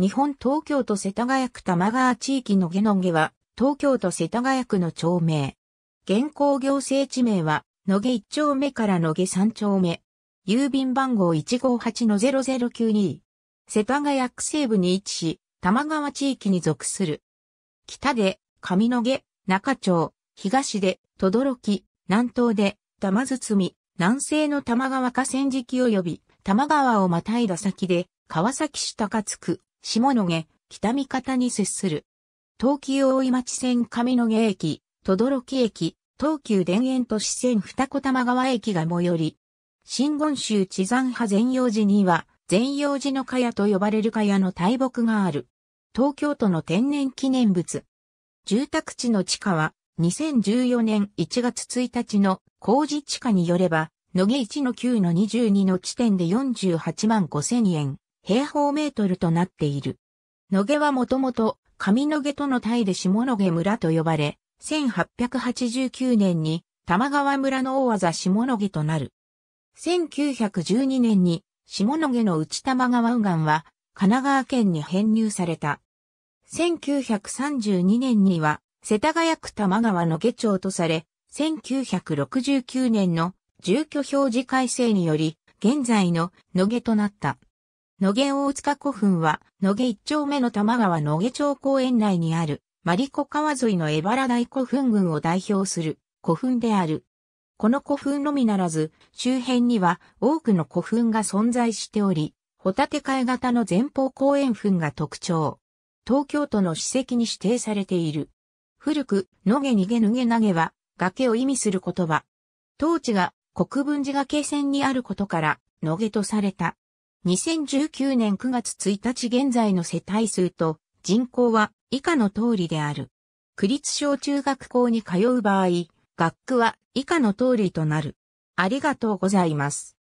日本東京都世田谷区玉川地域のゲノンゲは、東京都世田谷区の町名。現行行政地名は、野毛1丁目から野毛3丁目。郵便番号158-0092。世田谷区西部に位置し、玉川地域に属する。北で、上野毛、中町、東で、どろき、南東で、玉包、南西の玉川河川敷及び、玉川をまたいだ先で、川崎市高津区、下野毛、北見方に接する。東急大井町線上野毛駅、どろき駅、東急田園都市線二子玉川駅が最寄り。新言州地山派全陽寺には、全陽寺の茅と呼ばれる茅の大木がある。東京都の天然記念物。住宅地の地下は、2014年1月1日の工事地価によれば、野毛1の9の22の地点で48万5千円。平方メートルとなっている。野毛はもともと上野毛との対で下野毛村と呼ばれ、1889年に玉川村の大技下野毛となる。1912年に下野毛の内玉川右岸は神奈川県に編入された。1932年には世田谷区玉川野毛町とされ、1969年の住居表示改正により現在の野毛となった。野毛大塚古墳は、野毛一丁目の玉川野毛町公園内にある、マリコ川沿いの江原大古墳群を代表する古墳である。この古墳のみならず、周辺には多くの古墳が存在しており、ホタテ貝型の前方公園墳が特徴。東京都の史跡に指定されている。古く、野毛逃げ脱げ投げは、崖を意味する言葉。当地が国分寺崖線にあることから、野毛とされた。2019年9月1日現在の世帯数と人口は以下の通りである。区立小中学校に通う場合、学区は以下の通りとなる。ありがとうございます。